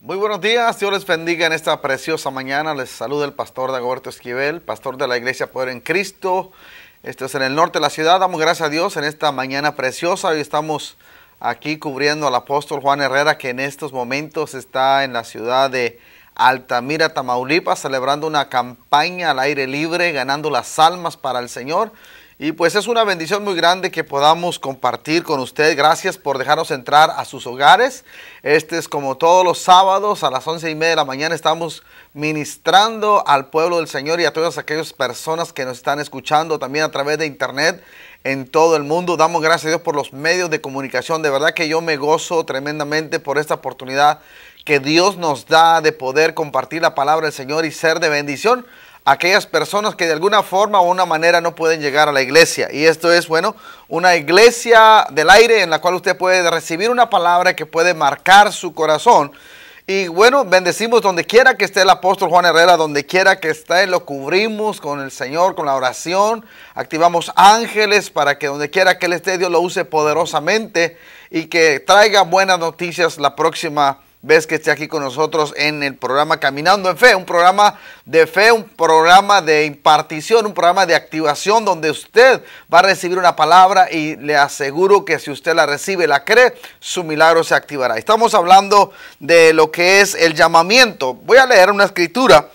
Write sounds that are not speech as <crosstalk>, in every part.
Muy buenos días, Dios les bendiga en esta preciosa mañana. Les saluda el pastor Dagoberto Esquivel, pastor de la Iglesia Poder en Cristo. Esto es en el norte de la ciudad. Damos gracias a Dios en esta mañana preciosa. Hoy estamos aquí cubriendo al apóstol Juan Herrera, que en estos momentos está en la ciudad de Altamira, Tamaulipas, celebrando una campaña al aire libre, ganando las almas para el Señor. Y pues es una bendición muy grande que podamos compartir con usted. Gracias por dejarnos entrar a sus hogares. Este es como todos los sábados a las once y media de la mañana estamos ministrando al pueblo del Señor y a todas aquellas personas que nos están escuchando también a través de internet en todo el mundo. Damos gracias a Dios por los medios de comunicación. De verdad que yo me gozo tremendamente por esta oportunidad que Dios nos da de poder compartir la palabra del Señor y ser de bendición aquellas personas que de alguna forma o una manera no pueden llegar a la iglesia. Y esto es, bueno, una iglesia del aire en la cual usted puede recibir una palabra que puede marcar su corazón. Y bueno, bendecimos donde quiera que esté el apóstol Juan Herrera, donde quiera que esté, lo cubrimos con el Señor, con la oración. Activamos ángeles para que donde quiera que él esté, Dios lo use poderosamente y que traiga buenas noticias la próxima ves que esté aquí con nosotros en el programa Caminando en Fe, un programa de fe, un programa de impartición, un programa de activación donde usted va a recibir una palabra y le aseguro que si usted la recibe, la cree, su milagro se activará. Estamos hablando de lo que es el llamamiento. Voy a leer una escritura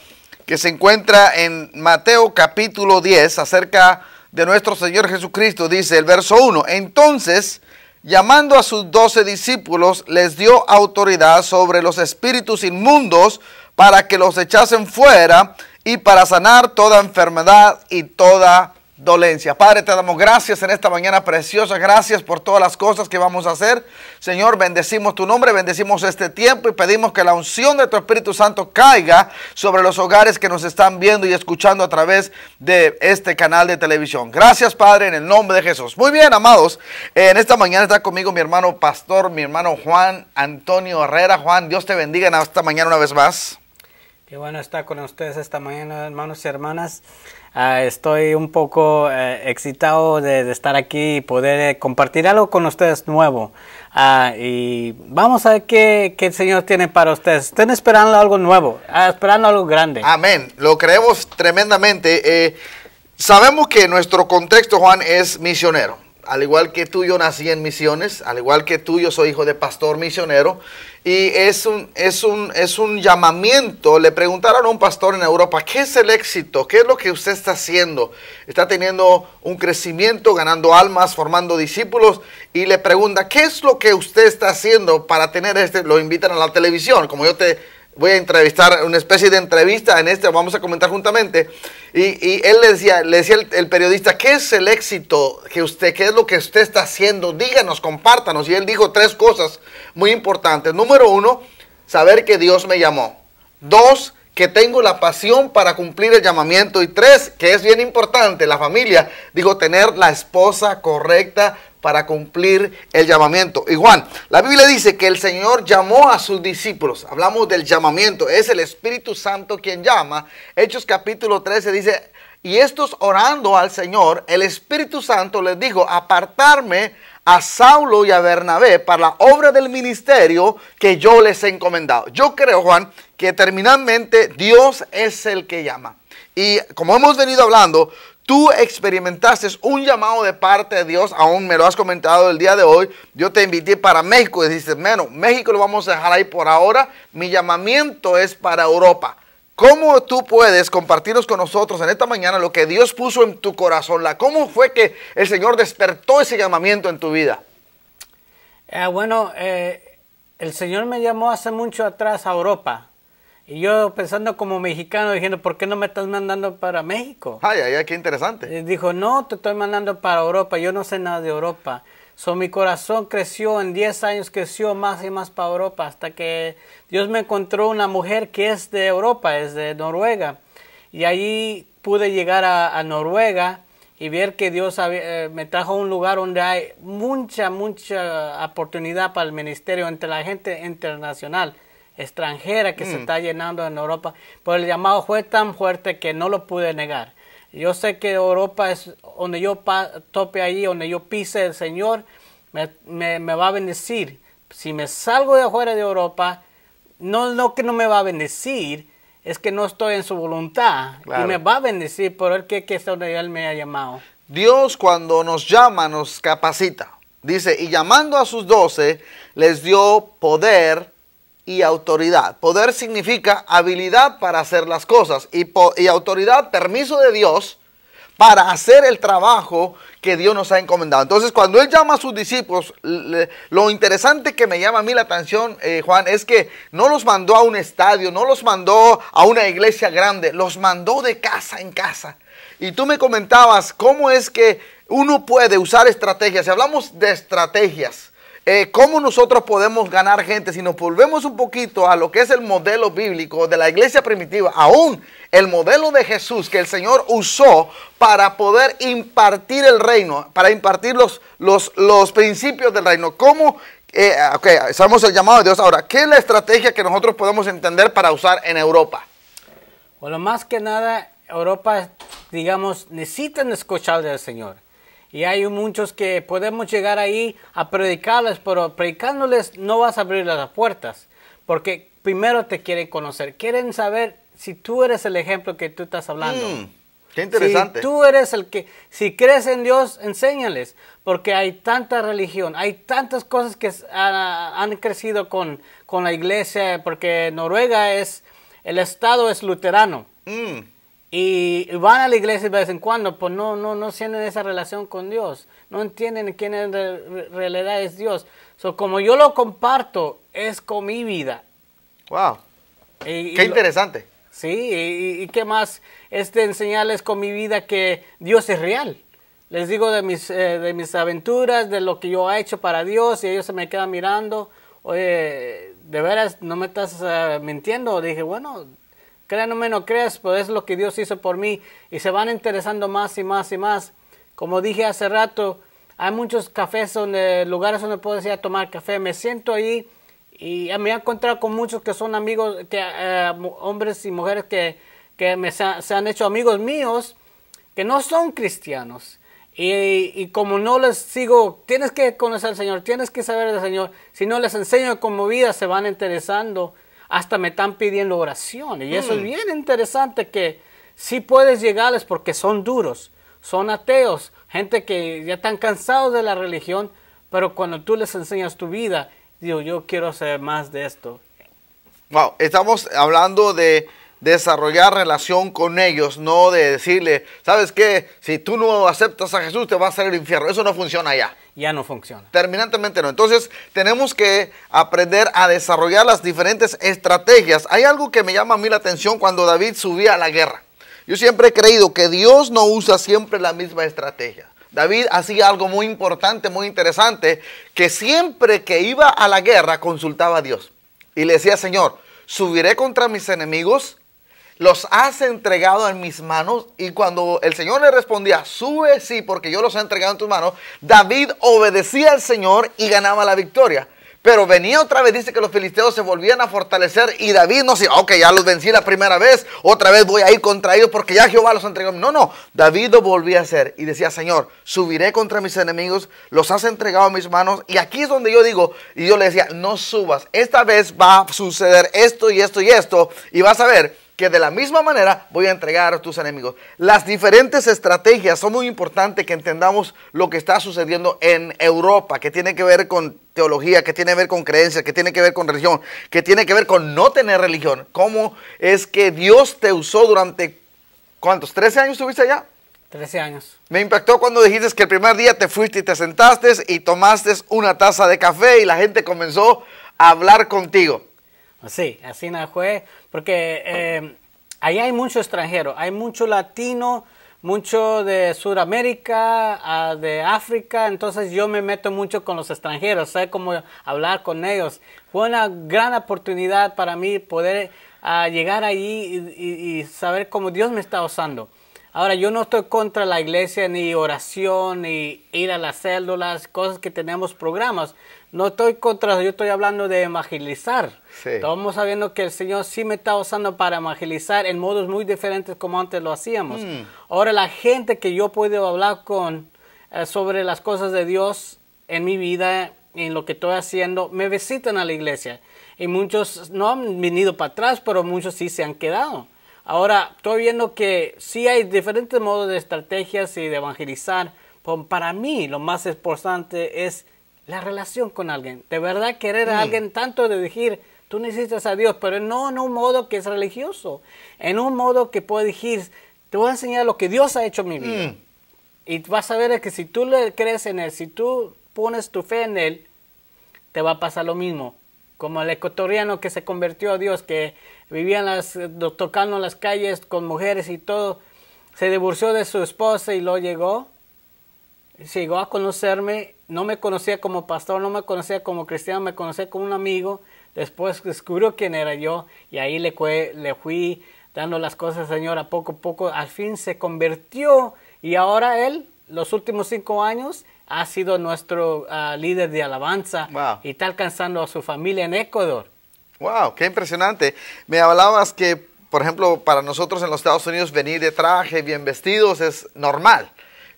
que se encuentra en Mateo capítulo 10 acerca de nuestro Señor Jesucristo. Dice el verso 1, entonces llamando a sus doce discípulos, les dio autoridad sobre los espíritus inmundos para que los echasen fuera y para sanar toda enfermedad y toda dolencia Padre, te damos gracias en esta mañana preciosa. Gracias por todas las cosas que vamos a hacer. Señor, bendecimos tu nombre, bendecimos este tiempo y pedimos que la unción de tu Espíritu Santo caiga sobre los hogares que nos están viendo y escuchando a través de este canal de televisión. Gracias, Padre, en el nombre de Jesús. Muy bien, amados. Eh, en esta mañana está conmigo mi hermano pastor, mi hermano Juan Antonio Herrera. Juan, Dios te bendiga en esta mañana una vez más. Qué bueno estar con ustedes esta mañana, hermanos y hermanas. Ah, estoy un poco eh, excitado de, estar aquí y poder eh, compartir algo con ustedes nuevo. Ah, y vamos a ver qué, el Señor tiene para ustedes. Estén esperando algo nuevo, ah, esperando algo grande. Amén. Lo creemos tremendamente. Eh, sabemos que nuestro contexto, Juan, es misionero al igual que tú, yo nací en misiones, al igual que tú, yo soy hijo de pastor misionero, y es un, es un, es un llamamiento. Le preguntaron a un pastor en Europa, ¿qué es el éxito? ¿Qué es lo que usted está haciendo? Está teniendo un crecimiento, ganando almas, formando discípulos, y le pregunta, ¿qué es lo que usted está haciendo para tener este? Lo invitan a la televisión, como yo te voy a entrevistar, una especie de entrevista en este, vamos a comentar juntamente. Y, él le decía, le decía el, periodista, ¿qué es el éxito que usted, qué es lo que usted está haciendo? Díganos, compártanos. Y él dijo tres cosas muy importantes. Número uno, saber que Dios me llamó. Dos, que tengo la pasión para cumplir el llamamiento. Y tres, que es bien importante, la familia, dijo tener la esposa correcta para cumplir el llamamiento. Y Juan, la Biblia dice que el Señor llamó a sus discípulos. Hablamos del llamamiento. Es el Espíritu Santo quien llama. Hechos capítulo 13 dice, y estos orando al Señor, el Espíritu Santo les dijo, apartarme a Saulo y a Bernabé para la obra del ministerio que yo les he encomendado. Yo creo, Juan, que terminalmente Dios es el que llama. Y como hemos venido hablando, tú experimentaste un llamado de parte de Dios, aún me lo has comentado el día de hoy, yo te invité para México y dices, bueno, México lo vamos a dejar ahí por ahora, mi llamamiento es para Europa. ¿Cómo tú puedes compartirnos con nosotros en esta mañana lo que Dios puso en tu corazón? ¿Cómo fue que el Señor despertó ese llamamiento en tu vida? Eh, bueno, eh, el Señor me llamó hace mucho atrás a Europa. Y yo pensando como mexicano, diciendo, ¿por qué no me estás mandando para México? Ay, ay, qué interesante. Y dijo, no, te estoy mandando para Europa, yo no sé nada de Europa. So, mi corazón creció, en 10 años creció más y más para Europa, hasta que Dios me encontró una mujer que es de Europa, es de Noruega. Y allí pude llegar a, Noruega y ver que Dios eh, me trajo a un lugar donde hay mucha, mucha oportunidad para el ministerio entre la gente internacional extranjera que se mm. está llenando en Europa, por el llamado fue tan fuerte que no lo pude negar. Yo sé que Europa es donde yo tope ahí, donde yo pise el Señor, me, me, va a bendecir. Si me salgo de afuera de Europa, no, no que no me va a bendecir, es que no estoy en su voluntad. Y me va a bendecir por el que, que es donde Él me ha llamado. Dios cuando nos llama nos capacita. Dice, y llamando a sus doce, les dio poder y autoridad. Poder significa habilidad para hacer las cosas y, autoridad, permiso de Dios para hacer el trabajo que Dios nos ha encomendado. Entonces, cuando Él llama a sus discípulos, lo interesante que me llama a mí la atención, eh, Juan, es que no los mandó a un estadio, no los mandó a una iglesia grande, los mandó de casa en casa. Y tú me comentabas cómo es que uno puede usar estrategias. Si hablamos de estrategias, eh, cómo nosotros podemos ganar gente si nos volvemos un poquito a lo que es el modelo bíblico de la iglesia primitiva, aún el modelo de Jesús que el Señor usó para poder impartir el reino, para impartir los, los, los principios del reino. ¿Cómo eh, estamos el llamado de Dios. Ahora, ¿qué es la estrategia que nosotros podemos entender para usar en Europa? Bueno, más que nada, Europa, digamos, necesitan escuchar al Señor. Y hay muchos que podemos llegar ahí a predicarles, pero predicándoles no vas a abrir las puertas, porque primero te quieren conocer, quieren saber si tú eres el ejemplo que tú estás hablando. Mm, qué interesante. Si tú eres el que, si crees en Dios, enséñales, porque hay tanta religión, hay tantas cosas que han crecido con, con la iglesia, porque Noruega es, el Estado es luterano. Mm y van a la iglesia de vez en cuando, pues no, no, no tienen esa relación con Dios, no entienden quién en realidad es Dios. So, como yo lo comparto, es con mi vida. Wow. qué interesante. sí, y, qué más, este enseñarles con mi vida que Dios es real. Les digo de mis, eh, de mis aventuras, de lo que yo he hecho para Dios, y ellos se me quedan mirando. Oye, de veras, no me estás eh, mintiendo. Dije, bueno, o no creas, pero pues es lo que Dios hizo por mí. Y se van interesando más y más y más. Como dije hace rato, hay muchos cafés lugares donde puedo ir a tomar café. Me siento ahí y me he encontrado con muchos que son amigos, eh, hombres y mujeres que, se, han hecho amigos míos, que no son cristianos. Y, como no les sigo, tienes que conocer al Señor, tienes que saber del Señor. Si no les enseño cómo vida, se van interesando hasta me están pidiendo oración, Y eso es mm. bien interesante que sí puedes llegarles porque son duros, son ateos, gente que ya están cansados de la religión, pero cuando tú les enseñas tu vida, digo, yo quiero hacer más de esto. Wow, estamos hablando de desarrollar relación con ellos, no de decirle, ¿sabes qué? Si tú no aceptas a Jesús te va a ir el infierno. Eso no funciona ya ya no funciona. Terminantemente no. Entonces tenemos que aprender a desarrollar las diferentes estrategias. Hay algo que me llama a mí la atención cuando David subía a la guerra. Yo siempre he creído que Dios no usa siempre la misma estrategia. David hacía algo muy importante, muy interesante, que siempre que iba a la guerra consultaba a Dios. Y le decía, Señor, subiré contra mis enemigos los has entregado en mis manos. Y cuando el Señor le respondía, sube sí, porque yo los he entregado en tus manos, David obedecía al Señor y ganaba la victoria. Pero venía otra vez, dice que los filisteos se volvían a fortalecer y David no se, ok, ya los vencí la primera vez, otra vez voy a ir contra ellos porque ya Jehová los entregó. No, no, David lo volvía a hacer y decía, Señor, subiré contra mis enemigos, los has entregado a mis manos. Y aquí es donde yo digo, y yo le decía, no subas, esta vez va a suceder esto y esto y esto, y vas a ver que de la misma manera voy a entregar a tus enemigos. Las diferentes estrategias son muy importantes que entendamos lo que está sucediendo en Europa, que tiene que ver con teología, que tiene que ver con creencias, que tiene que ver con religión, que tiene que ver con no tener religión. ¿Cómo es que Dios te usó durante cuántos? ¿13 años estuviste allá? 13 años. Me impactó cuando dijiste que el primer día te fuiste y te sentaste y tomaste una taza de café y la gente comenzó a hablar contigo. así pues así no fue. Porque eh, ahí hay mucho extranjero, hay mucho latino, mucho de Sudamérica, ah, de África, entonces yo me meto mucho con los extranjeros, sé cómo hablar con ellos. Fue una gran oportunidad para mí poder ah, llegar allí y, saber cómo Dios me está usando. Ahora, yo no estoy contra la iglesia, ni oración, ni ir a las células, cosas que tenemos programas, no estoy contra, yo estoy hablando de evangelizar. Estamos sabiendo que el Señor sí me está usando para evangelizar en modos muy diferentes como antes lo hacíamos. Mm. Ahora la gente que yo puedo hablar con eh, sobre las cosas de Dios en mi vida, en lo que estoy haciendo, me visitan a la iglesia. Y muchos no han venido para atrás, pero muchos sí se han quedado. Ahora, estoy viendo que sí hay diferentes modos de estrategias y de evangelizar. para mí, lo más importante es la relación con alguien, de verdad querer a mm. alguien tanto de decir, tú necesitas a Dios, pero no en un modo que es religioso, en un modo que puede decir, te voy a enseñar lo que Dios ha hecho en mi vida. Mm. Y vas a ver que si tú le crees en Él, si tú pones tu fe en Él, te va a pasar lo mismo. Como el ecuatoriano que se convirtió a Dios, que vivía eh, tocando en las calles con mujeres y todo, se divorció de su esposa y lo llegó, llegó a conocerme no me conocía como pastor, no me conocía como cristiano, me conocía como un amigo. Después descubrió quién era yo y ahí le, fui dando las cosas Señor a poco a poco. Al fin se convirtió y ahora él, los últimos cinco años, ha sido nuestro ah, líder de alabanza y está alcanzando a su familia en Ecuador. ¡Wow! ¡Qué impresionante! Me hablabas que, por ejemplo, para nosotros en los Estados Unidos venir de traje, bien vestidos, es normal.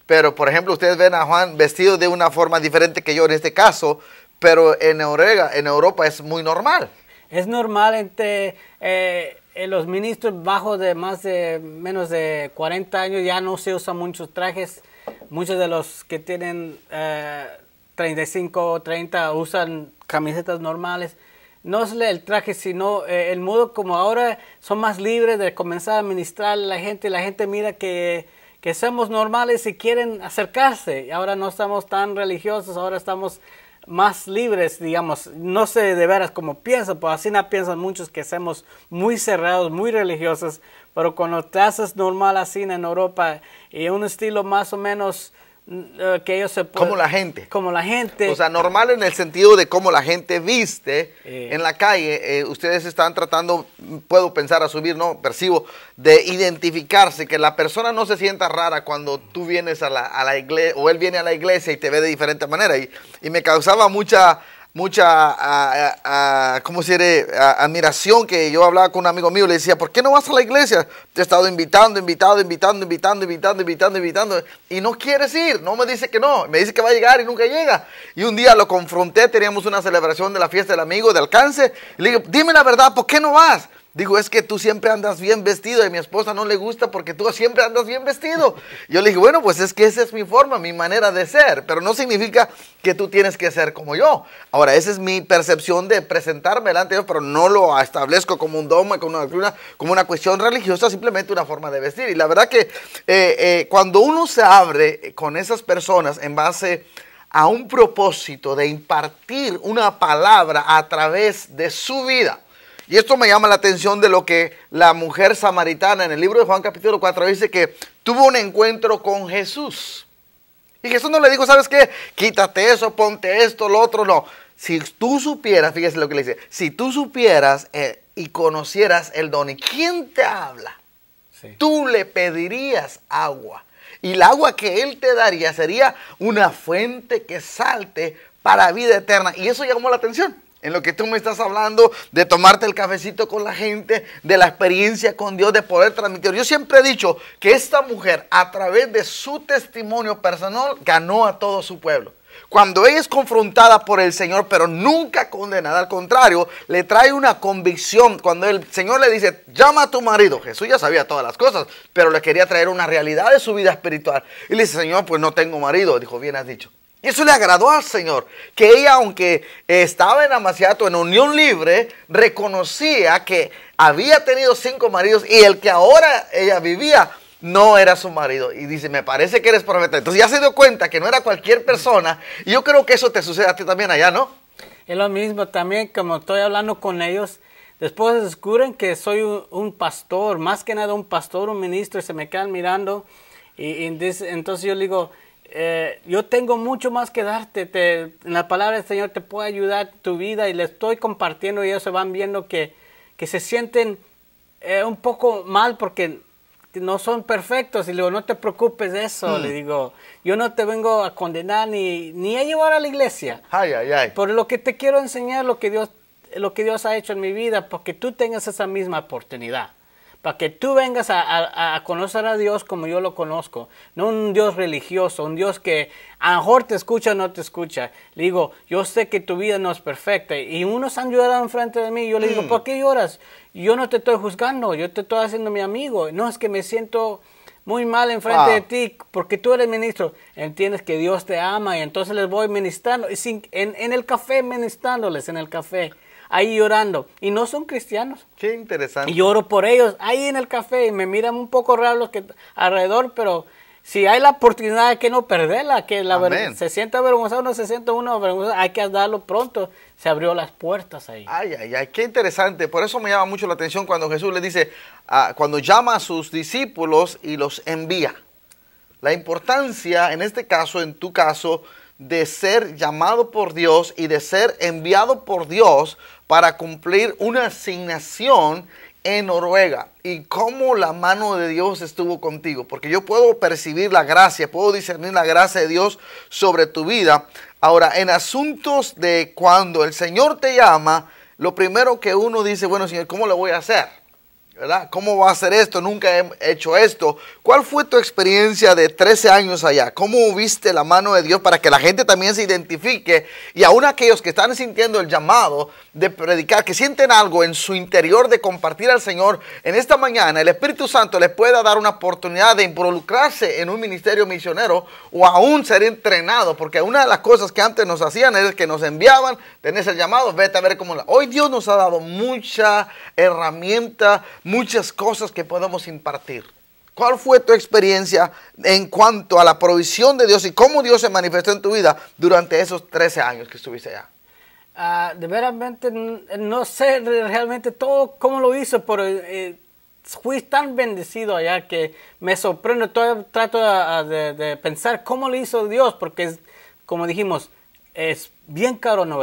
Pero, por ejemplo, ustedes ven a Juan vestido de una forma diferente que yo en este caso, pero en Orega, en Europa es muy normal. Es normal entre eh, eh, los ministros bajos de más de menos de 40 años ya no se usan muchos trajes. Muchos de los que tienen 35 o 30 usan camisetas normales. No es el traje, sino eh, el modo como ahora son más libres de comenzar a administrar la gente. La gente mira que que somos normales y quieren acercarse. Ahora no estamos tan religiosos, ahora estamos más libres, digamos. No sé de veras cómo piensan, pero así no piensan muchos que seamos muy cerrados, muy religiosos, pero cuando te haces normal así en Europa y un estilo más o menos eh, que ellos Como la gente. Como la gente. O sea, normal en el sentido de cómo la gente viste eh. en la calle. Eh, ustedes están tratando, puedo pensar, a subir, ¿no? Percibo, de identificarse, que la persona no se sienta rara cuando tú vienes a la, a la iglesia, o él viene a la iglesia y te ve de diferente manera. Y, y me causaba mucha mucha, ¿cómo se admiración que yo hablaba con un amigo mío, le decía, ¿por qué no vas a la iglesia? Te he estado invitando, invitado, invitando, invitando, invitando, invitando, invitando, y no quieres ir, no me dice que no, me dice que va a llegar y nunca llega. Y un día lo confronté, teníamos una celebración de la fiesta del amigo, de alcance, y le digo, dime la verdad, ¿por qué no vas? Digo, es que tú siempre andas bien vestido y mi esposa no le gusta porque tú siempre andas bien vestido. Yo le dije, bueno, pues es que esa es mi forma, mi manera de ser, pero no significa que tú tienes que ser como yo. Ahora, esa es mi percepción de presentarme delante de Dios, pero no lo establezco como un dogma, como una, como una cuestión religiosa, simplemente una forma de vestir. Y la verdad que eh, eh, cuando uno se abre con esas personas en base a un propósito de impartir una palabra a través de su vida, y esto me llama la atención de lo que la mujer samaritana en el libro de Juan capítulo 4 dice que tuvo un encuentro con Jesús. Y Jesús no le dijo, ¿sabes qué? Quítate eso, ponte esto, lo otro, no. Si tú supieras, fíjese lo que le dice, si tú supieras eh, y conocieras el don, ¿y quién te habla? Tú le pedirías agua. Y el agua que Él te daría sería una fuente que salte para vida eterna. Y eso llamó la atención en lo que tú me estás hablando, de tomarte el cafecito con la gente, de la experiencia con Dios, de poder transmitir. Yo siempre he dicho que esta mujer, a través de su testimonio personal, ganó a todo su pueblo. Cuando ella es confrontada por el Señor, pero nunca condenada, al contrario, le trae una convicción. Cuando el Señor le dice, llama a tu marido, Jesús ya sabía todas las cosas, pero le quería traer una realidad de su vida espiritual. Y le dice, Señor, pues no tengo marido. Dijo, bien has dicho. Eso le agradó al Señor, que ella, aunque estaba en Amaciato, en unión libre, reconocía que había tenido cinco maridos y el que ahora ella vivía no era su marido. Y dice, me parece que eres profeta. Entonces ya se dio cuenta que no era cualquier persona. Y yo creo que eso te sucede a ti también allá, ¿no? Es lo mismo también, como estoy hablando con ellos. Después descubren que soy un, pastor, más que nada un pastor, un ministro, y se me quedan mirando. Y, y entonces yo le digo, eh, yo tengo mucho más que darte. la palabra del Señor te puede ayudar tu vida y le estoy compartiendo y ellos se van viendo que, que se sienten eh, un poco mal porque no son perfectos. Y le digo, no te preocupes de eso. Le hmm. digo, yo no te vengo a condenar ni, a llevar a la iglesia. ay, ay. Por lo que te quiero enseñar, lo que Dios lo que Dios ha hecho en mi vida, porque tú tengas esa misma oportunidad para que tú vengas a, conocer a Dios como yo lo conozco, no un Dios religioso, un Dios que a lo mejor te escucha o no te escucha. Le digo, yo sé que tu vida no es perfecta y unos han llorado enfrente de mí, yo le digo, mm. ¿por qué lloras? Yo no te estoy juzgando, yo te estoy haciendo mi amigo, no es que me siento muy mal enfrente de ah. ti porque tú eres ministro. Entiendes que Dios te ama y entonces les voy ministrando, en el café ministrándoles, en el café ahí llorando. Y no son cristianos. Qué interesante. Y lloro por ellos. Ahí en el café y me miran un poco raro los que alrededor, pero si hay la oportunidad que no perderla, que la se sienta avergonzado, no se sienta uno avergonzado, hay que darlo pronto. Se abrió las puertas ahí. Ay, ay, ay, qué interesante. Por eso me llama mucho la atención cuando Jesús le dice, ah, cuando llama a sus discípulos y los envía. La importancia, en este caso, en tu caso, de ser llamado por Dios y de ser enviado por Dios para cumplir una asignación en Noruega y cómo la mano de Dios estuvo contigo, porque yo puedo percibir la gracia, puedo discernir la gracia de Dios sobre tu vida. Ahora, en asuntos de cuando el Señor te llama, lo primero que uno dice, bueno, Señor, ¿cómo lo voy a hacer? ¿Cómo va a ser esto? Nunca he hecho esto. ¿Cuál fue tu experiencia de 13 años allá? ¿Cómo viste la mano de Dios para que la gente también se identifique? Y aún aquellos que están sintiendo el llamado de predicar, que sienten algo en su interior de compartir al Señor, en esta mañana el Espíritu Santo les pueda dar una oportunidad de involucrarse en un ministerio misionero o aún ser entrenado, porque una de las cosas que antes nos hacían es que nos enviaban, tenés el llamado, vete a ver cómo... La... Hoy Dios nos ha dado mucha herramienta muchas cosas que podemos impartir. ¿Cuál fue tu experiencia en cuanto a la provisión de Dios y cómo Dios se manifestó en tu vida durante esos 13 años que estuviste allá? Ah, de no sé realmente todo cómo lo hizo, pero eh, fui tan bendecido allá que me sorprende. todo. trato de, pensar cómo lo hizo Dios, porque como dijimos, es bien caro en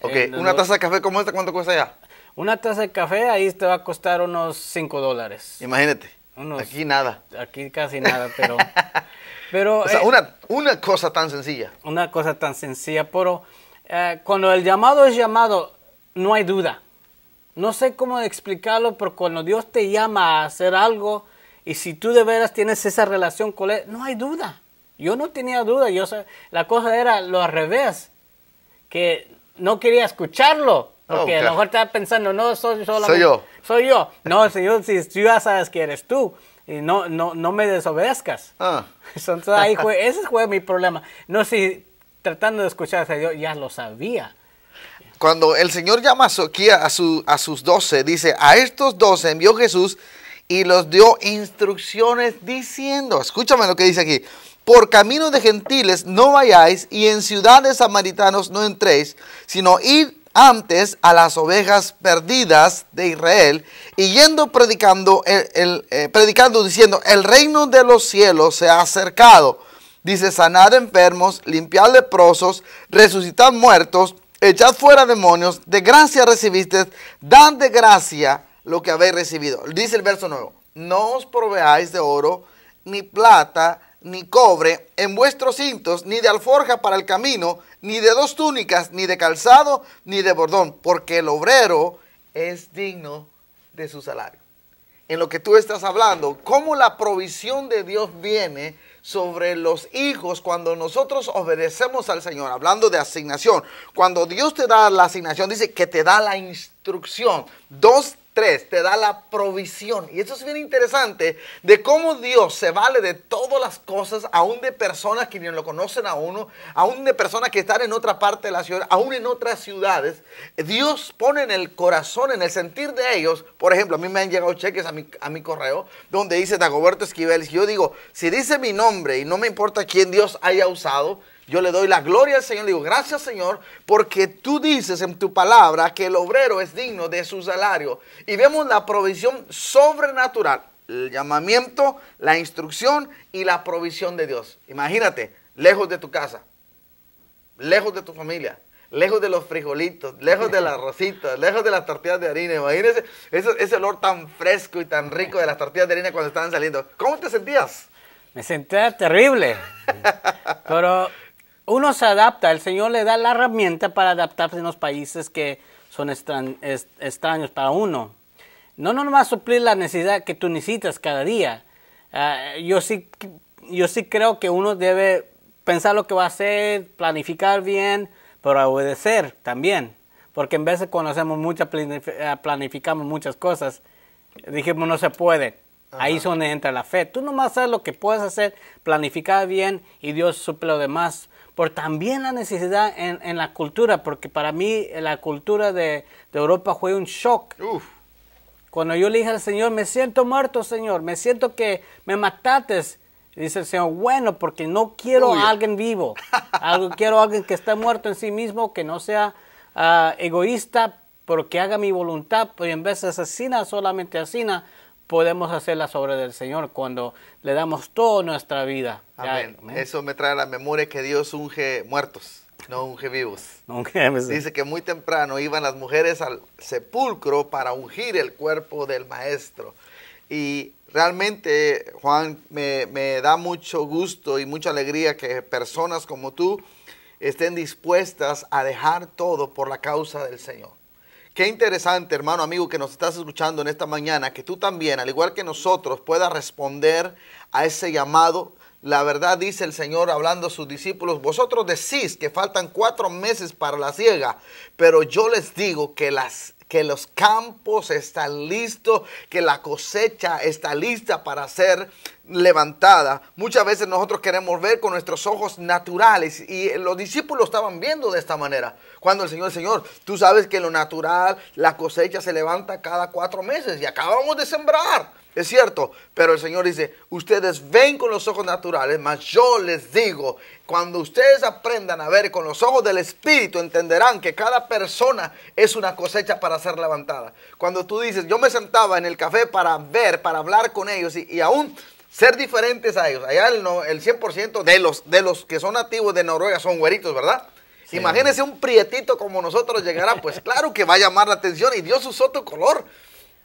Ok, una taza de café como esta, ¿cuánto cuesta allá? Una taza de café ahí te va a costar unos 5 dólares. Imagínate. aquí nada. Aquí casi nada, pero... <laughs> pero o sea, eh, una, cosa tan sencilla. Una cosa tan sencilla, pero eh, cuando el llamado es llamado, no hay duda. No sé cómo explicarlo, pero cuando Dios te llama a hacer algo y si tú de veras tienes esa relación con Él, no hay duda. Yo no tenía duda, yo la cosa era lo al revés, que no quería escucharlo porque a lo mejor estaba pensando, no, soy, soy yo. Soy yo. No, señor, si tú ya sabes que eres tú. Y no, no, no me desobedezcas. Ah. <laughs> <laughs> ese fue mi problema. No, si tratando de escuchar a Dios, ya lo sabía. Cuando el Señor llama aquí a, su, a sus doce, dice, a estos doce envió Jesús y los dio instrucciones diciendo, escúchame lo que dice aquí, por caminos de gentiles no vayáis y en ciudades samaritanos no entréis, sino id antes a las ovejas perdidas de Israel, y yendo predicando, el, eh, predicando diciendo, el reino de los cielos se ha acercado. Dice, sanad enfermos, limpiad leprosos, resucitad muertos, echad fuera demonios, de gracia recibiste, ...dan de gracia lo que habéis recibido. Dice el verso nuevo... no os proveáis de oro, ni plata, ni cobre en vuestros cintos, ni de alforja para el camino, ni de dos túnicas, ni de calzado, ni de bordón, porque el obrero es digno de su salario. En lo que tú estás hablando, cómo la provisión de Dios viene sobre los hijos cuando nosotros obedecemos al Señor, hablando de asignación. Cuando Dios te da la asignación, dice que te da la instrucción. Dos Tres, te da la provisión. Y eso es bien interesante de cómo Dios se vale de todas las cosas, aún de personas que ni lo conocen a uno, aún de personas que están en otra parte de la ciudad, aún en otras ciudades. Dios pone en el corazón, en el sentir de ellos. Por ejemplo, a mí me han llegado cheques a mi, a mi correo donde dice Dagoberto Esquivel. Y yo digo, si dice mi nombre y no me importa quién Dios haya usado, yo le doy la gloria al Señor. Le digo, gracias Señor, porque tú dices en tu palabra que el obrero es digno de su salario. Y vemos la provisión sobrenatural, el llamamiento, la instrucción y la provisión de Dios. Imagínate, lejos de tu casa, lejos de tu familia, lejos de los frijolitos, lejos de las rositas, lejos de las tortillas de harina. Imagínese ese, ese, olor tan fresco y tan rico de las tortillas de harina cuando estaban saliendo. ¿Cómo te sentías? Me sentía terrible. <laughs> Pero uno se adapta, el Señor le da la herramienta para adaptarse en los países que son extraños para uno. No va a suplir la necesidad que tú necesitas cada día. Ah, yo, sí, yo sí creo que uno debe pensar lo que va a hacer, planificar bien, pero obedecer también. Porque en veces cuando hacemos muchas ah, planificamos muchas cosas, dijimos no se puede. Ahí es donde entra la fe. Tú nomás sabes lo que puedes hacer, planificar bien y Dios suple lo demás. Por también la necesidad en, en, la cultura, porque para mí la cultura de, Europa fue un shock. Cuando yo le dije al Señor, me siento muerto, Señor, me siento que me mataste. Dice el Señor, bueno, porque no quiero a alguien vivo. <laughs> quiero a alguien que esté muerto en sí mismo, que no sea ah, egoísta, pero que haga mi voluntad. Pues en vez de asesina, solamente asesina podemos hacer la obras del Señor cuando le damos toda nuestra vida. Amén. Eso me trae a la memoria que Dios unge muertos, no unge vivos. Dice que muy temprano iban las mujeres al sepulcro para ungir el cuerpo del maestro. Y realmente, Juan, me da mucho gusto y mucha alegría que personas como tú estén dispuestas a dejar todo por la causa del Señor. Qué interesante, hermano, amigo, que nos estás escuchando en esta mañana, que tú también, al igual que nosotros, puedas responder a ese llamado. La verdad dice el Señor hablando a sus discípulos, vosotros decís que faltan cuatro meses para la ciega, pero yo les digo que las que los campos están listos, que la cosecha está lista para ser levantada. Muchas veces nosotros queremos ver con nuestros ojos naturales y los discípulos estaban viendo de esta manera. Cuando el Señor, el Señor, tú sabes que lo natural, la cosecha se levanta cada cuatro meses y acabamos de sembrar. Es cierto, pero el Señor dice, ustedes ven con los ojos naturales, mas yo les digo, cuando ustedes aprendan a ver con los ojos del Espíritu, entenderán que cada persona es una cosecha para ser levantada. Cuando tú dices, yo me sentaba en el café para ver, para hablar con ellos y, aún ser diferentes a ellos. Allá el, 100% de los, de los que son nativos de Noruega son güeritos, ¿verdad? Imagínense un prietito como nosotros llegará, pues claro que va a llamar la atención y Dios usó tu color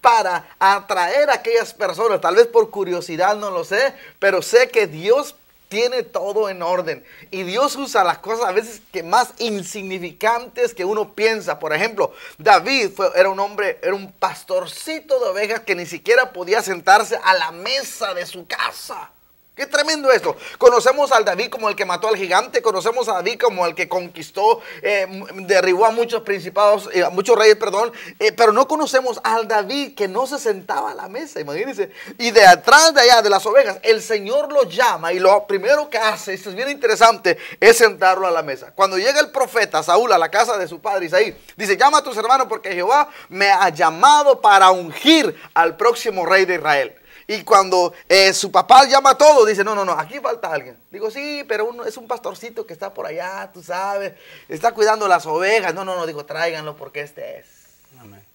para atraer a aquellas personas. Tal vez por curiosidad, no lo sé, pero sé que Dios tiene todo en orden. Y Dios usa las cosas a veces que más insignificantes que uno piensa. Por ejemplo, David era un hombre, era un pastorcito de ovejas que ni siquiera podía sentarse a la mesa de su casa. Qué tremendo esto. Conocemos al David como el que mató al gigante, conocemos a David como el que conquistó, eh, derribó a muchos principados, eh, a muchos reyes, perdón, eh, pero no conocemos al David que no se sentaba a la mesa, imagínense. Y de atrás de allá, de las ovejas, el Señor lo llama y lo primero que hace, esto es bien interesante, es sentarlo a la mesa. Cuando llega el profeta Saúl a la casa de su padre Isaí, dice, llama a tus hermanos porque Jehová me ha llamado para ungir al próximo rey de Israel. Y cuando eh, su papá llama a todos, dice, no, no, no, aquí falta alguien. Digo, sí, pero uno, es un pastorcito que está por allá, tú sabes, está cuidando las ovejas. No, no, no, digo, tráiganlo porque este es.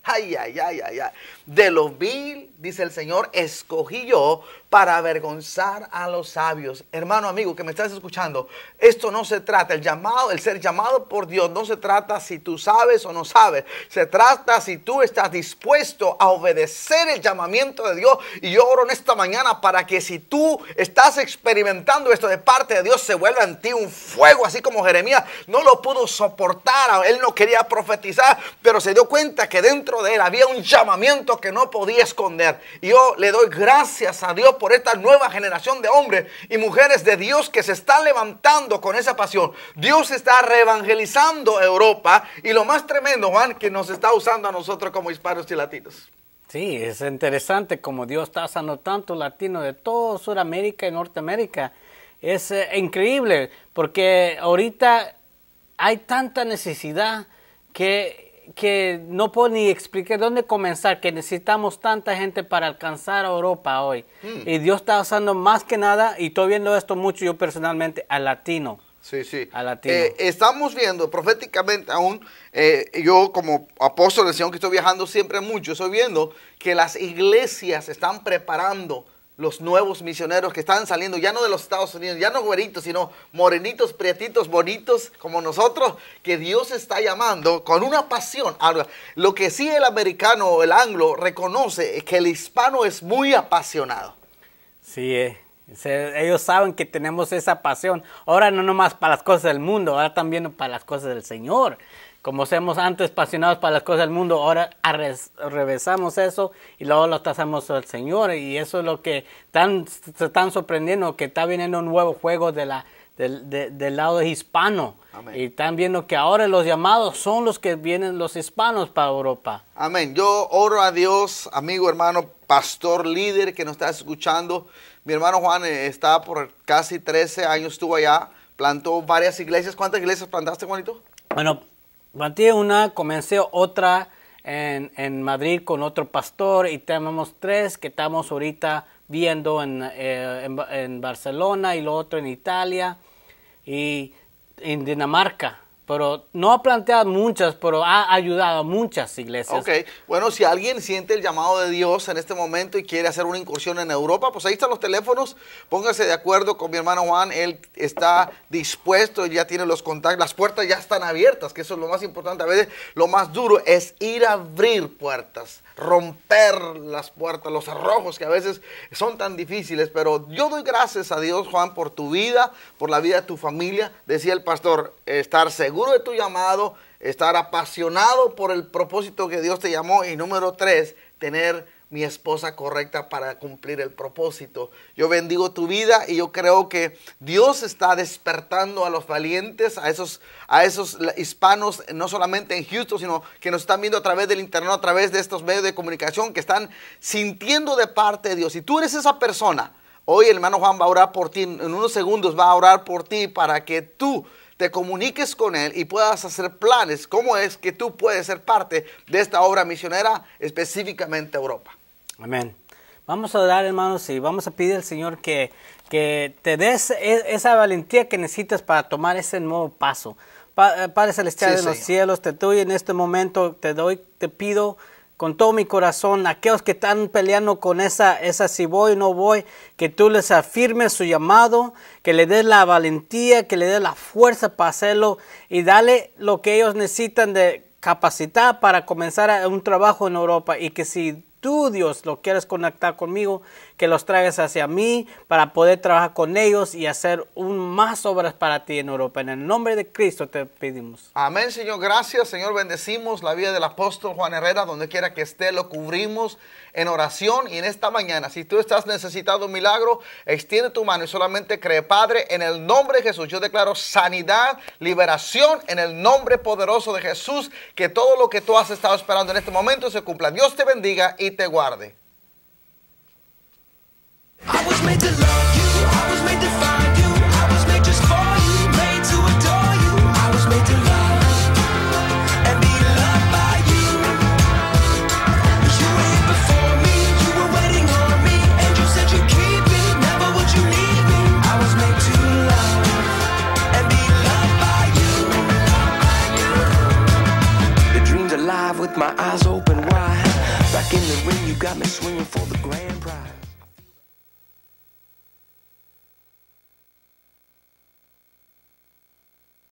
Ay, ay, ay, ay, ay. De los vil dice el Señor, escogí yo para avergonzar a los sabios. Hermano, amigo, que me estás escuchando, esto no se trata, el llamado, el ser llamado por Dios, no se trata si tú sabes o no sabes, se trata si tú estás dispuesto a obedecer el llamamiento de Dios. Y yo oro en esta mañana para que si tú estás experimentando esto de parte de Dios, se vuelva en ti un fuego, así como Jeremías no lo pudo soportar, él no quería profetizar, pero se dio cuenta que dentro de él había un llamamiento que no podía esconder. Yo le doy gracias a Dios por esta nueva generación de hombres y mujeres de Dios que se están levantando con esa pasión. Dios está re-evangelizando Europa y lo más tremendo, Juan, que nos está usando a nosotros como hispanos y latinos. Sí, es interesante como Dios está usando tanto latino de todo Sudamérica y Norteamérica. Es eh, increíble porque ahorita hay tanta necesidad que que no puedo ni explicar dónde comenzar, que necesitamos tanta gente para alcanzar a Europa hoy. Hmm. Y Dios está usando más que nada, y estoy viendo esto mucho yo personalmente, al latino. Sí, sí. Al latino. Eh, estamos viendo proféticamente aún, eh, yo como apóstol del Señor que estoy viajando siempre mucho, estoy viendo que las iglesias están preparando los nuevos misioneros que están saliendo, ya no de los Estados Unidos, ya no güeritos, sino morenitos, prietitos, bonitos como nosotros, que Dios está llamando con una pasión. Ahora, lo que sí el americano o el anglo reconoce es que el hispano es muy apasionado. Sí, eh, ellos saben que tenemos esa pasión. Ahora no nomás para las cosas del mundo, ahora también para las cosas del Señor. Como seamos antes apasionados para las cosas del mundo, ahora revesamos eso y luego lo tasamos al Señor. Y eso es lo que se están sorprendiendo, que está viniendo un nuevo juego del, lado hispano. Y están viendo que ahora los llamados son los que vienen los hispanos para Europa. Amén. Yo oro a Dios, amigo, hermano, pastor, líder que nos está escuchando. Mi hermano Juan eh, está por casi 13 años, estuvo allá, plantó varias iglesias. ¿Cuántas iglesias plantaste, Juanito? Bueno, planté una, comencé otra en, Madrid con otro pastor y tenemos tres que estamos ahorita viendo eh, en, en Barcelona y lo otro en Italia y en Dinamarca pero no ha planteado muchas, pero ha ayudado a muchas iglesias. Ok, bueno, si alguien siente el llamado de Dios en este momento y quiere hacer una incursión en Europa, pues ahí están los teléfonos, póngase de acuerdo con mi hermano Juan, él está dispuesto, ya tiene los contactos, las puertas ya están abiertas, que eso es lo más importante, a veces lo más duro es ir a abrir puertas, romper las puertas, los arrojos que a veces son tan difíciles, pero yo doy gracias a Dios, Juan, por tu vida, por la vida de tu familia, decía el pastor, estar seguro seguro de tu llamado, estar apasionado por el propósito que Dios te llamó y número tres, tener mi esposa correcta para cumplir el propósito. Yo bendigo tu vida y yo creo que Dios está despertando a los valientes, a esos, a esos hispanos, no solamente en Houston, sino que nos están viendo a través del internet, a través de estos medios de comunicación, que están sintiendo de parte de Dios. Y tú eres esa persona. Hoy el hermano Juan va a orar por ti, en unos segundos va a orar por ti para que tú te comuniques con Él y puedas hacer planes. ¿Cómo es que tú puedes ser parte de esta obra misionera, específicamente Europa? Amén. Vamos a orar, hermanos, y vamos a pedir al Señor que, que te des e, esa valentía que necesitas para tomar ese nuevo paso. Eh, Padre Celestial de los cielos, te doy en este momento, te doy, te pido con todo mi corazón, aquellos que están peleando con esa, esa si voy o no voy, que tú les afirmes su llamado, que le des la valentía, que le des la fuerza para hacerlo y dale lo que ellos necesitan de capacidad para comenzar un trabajo en Europa y que si tú, Dios, lo quieres conectar conmigo, que los traigas hacia mí para poder trabajar con ellos y hacer un, más obras para ti en Europa. En el nombre de Cristo te pedimos. Amén, Señor. Gracias, Señor. Bendecimos la vida del apóstol Juan Herrera, donde quiera que esté, lo cubrimos en oración y en esta mañana. Si tú estás necesitado un milagro, extiende tu mano y solamente cree, Padre, en el nombre de Jesús. Yo declaro sanidad, liberación en el nombre poderoso de Jesús, que todo lo que tú has estado esperando en este momento se cumpla. Dios te bendiga y te guarde. I was made to love you. I was made to find you. I was made just for you. Made to adore you. I was made to love and be loved by you. You were here before me. You were waiting on me, and you said you'd keep me. Never would you leave me. I was made to love and be loved by you. The dream's alive with my eyes open wide. Back in the ring, you got me swinging for the grand.